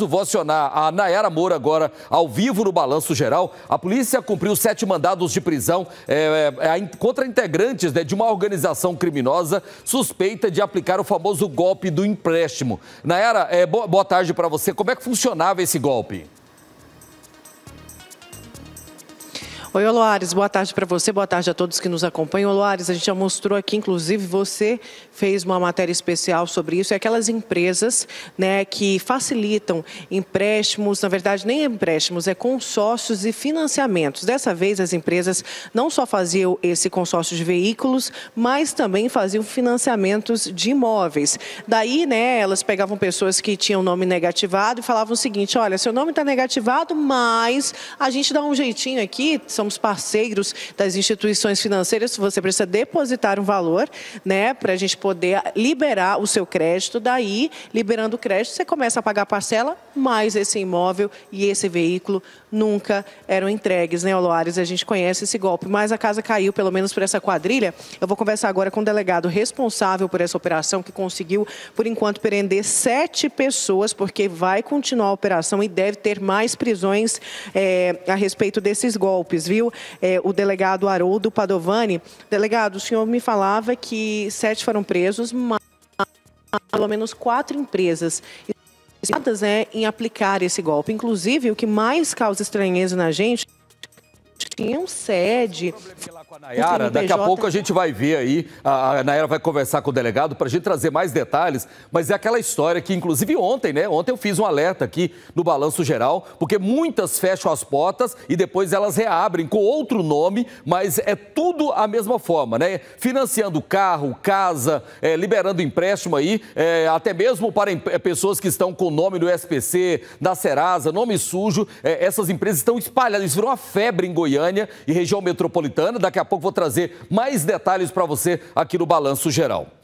Vou acionar a Nayara Moura agora ao vivo no Balanço Geral. A polícia cumpriu sete mandados de prisão é, é, é contra integrantes né, de uma organização criminosa suspeita de aplicar o famoso golpe do empréstimo. Nayara, é, boa tarde para você. Como é que funcionava esse golpe? Oi, Oloares, boa tarde para você, boa tarde a todos que nos acompanham. Oloares, a gente já mostrou aqui, inclusive, você fez uma matéria especial sobre isso, é aquelas empresas né, que facilitam empréstimos, na verdade, nem empréstimos, é consórcios e financiamentos. Dessa vez, as empresas não só faziam esse consórcio de veículos, mas também faziam financiamentos de imóveis. Daí, né, elas pegavam pessoas que tinham nome negativado e falavam o seguinte, olha, seu nome está negativado, mas a gente dá um jeitinho aqui, são somos parceiros das instituições financeiras, você precisa depositar um valor, né, para a gente poder liberar o seu crédito. Daí, liberando o crédito, você começa a pagar a parcela, mas esse imóvel e esse veículo nunca eram entregues, né, Oloares? A gente conhece esse golpe, mas a casa caiu, pelo menos por essa quadrilha. Eu vou conversar agora com o delegado responsável por essa operação, que conseguiu, por enquanto, prender sete pessoas, porque vai continuar a operação e deve ter mais prisões é, a respeito desses golpes, ouviu é, o delegado Haroldo Padovani. Delegado, o senhor me falava que sete foram presos, mas pelo menos quatro empresas né, em aplicar esse golpe. Inclusive, o que mais causa estranheza na gente tinham sede. Um Nayara, daqui a pouco a gente vai ver aí, a, a Nayara vai conversar com o delegado para a gente trazer mais detalhes, mas é aquela história que, inclusive ontem, né? Ontem eu fiz um alerta aqui no Balanço Geral, porque muitas fecham as portas e depois elas reabrem com outro nome, mas é tudo a mesma forma, né? Financiando carro, casa, é, liberando empréstimo aí, é, até mesmo para é, pessoas que estão com o nome do SPC, da Serasa, nome sujo, é, essas empresas estão espalhadas, isso virou uma febre em Goiânia Goiânia e região metropolitana. Daqui a pouco vou trazer mais detalhes para você aqui no Balanço Geral.